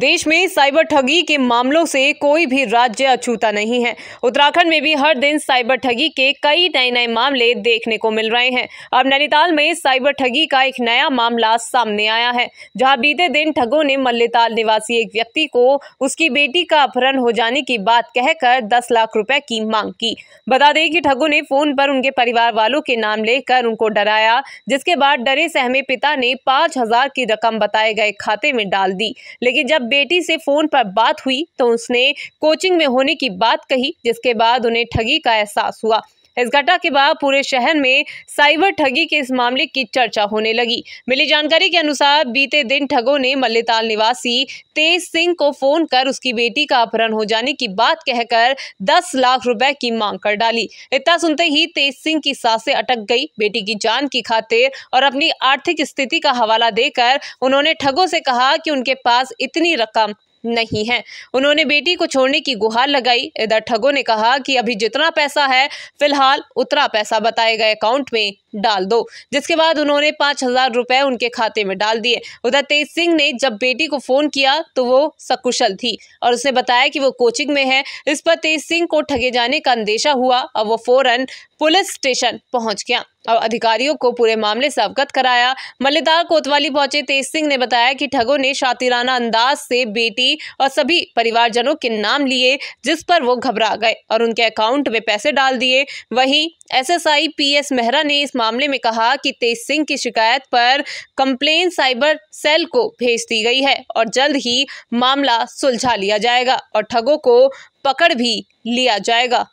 देश में साइबर ठगी के मामलों से कोई भी राज्य अछूता नहीं है उत्तराखंड में भी हर दिन साइबर ठगी के कई नए नए मामले देखने को मिल रहे हैं अब नैनीताल में साइबर ठगी का एक नया मामला सामने आया है जहां बीते दिन ठगों ने मल्लेताल निवासी एक व्यक्ति को उसकी बेटी का अपहरण हो जाने की बात कहकर दस लाख रुपए की मांग की बता दें कि ठगों ने फोन पर उनके परिवार वालों के नाम लेकर उनको डराया जिसके बाद डरे सहमे पिता ने पाँच की रकम बताए गए खाते में डाल दी लेकिन जब जब बेटी से फ़ोन पर बात हुई तो उसने कोचिंग में होने की बात कही जिसके बाद उन्हें ठगी का एहसास हुआ इस घटना के बाद पूरे शहर में साइबर ठगी के इस मामले की चर्चा होने लगी मिली जानकारी के अनुसार बीते दिन ठगों ने मल्लेताल निवासी तेज सिंह को फोन कर उसकी बेटी का अपहरण हो जाने की बात कहकर दस लाख रुपए की मांग कर डाली इतना सुनते ही तेज सिंह की सासे अटक गई बेटी की जान की खातिर और अपनी आर्थिक स्थिति का हवाला देकर उन्होंने ठगों से कहा कि उनके पास इतनी रकम नहीं है उन्होंने बेटी को छोड़ने की गुहार लगाई इधर ठगों ने कहा कि अभी जितना पैसा है फिलहाल उतना पैसा बताए गए अकाउंट में डाल दो जिसके बाद उन्होंने पांच हजार रुपए उनके खाते में डाल दिए उधर तेज सिंह ने जब बेटी को फोन किया तो वो सकुशल थी और उसने बताया कि वो कोचिंग में है इस पर तेज सिंह को ठगे जाने का अंदेशा हुआ और वो फौरन पुलिस स्टेशन पहुंच गया और अधिकारियों को पूरे मामले से अवगत कराया मल्लेदार कोतवाली पहुंचे तेज सिंह ने बताया कि ठगों ने शातिराना अंदाज से बेटी और सभी परिवारजनों के नाम लिए जिस पर वो घबरा गए और उनके अकाउंट में पैसे डाल दिए वहीं एसएसआई पीएस मेहरा ने इस मामले में कहा कि तेज सिंह की शिकायत पर कंप्लेन साइबर सेल को भेज दी गई है और जल्द ही मामला सुलझा लिया जाएगा और ठगों को पकड़ भी लिया जाएगा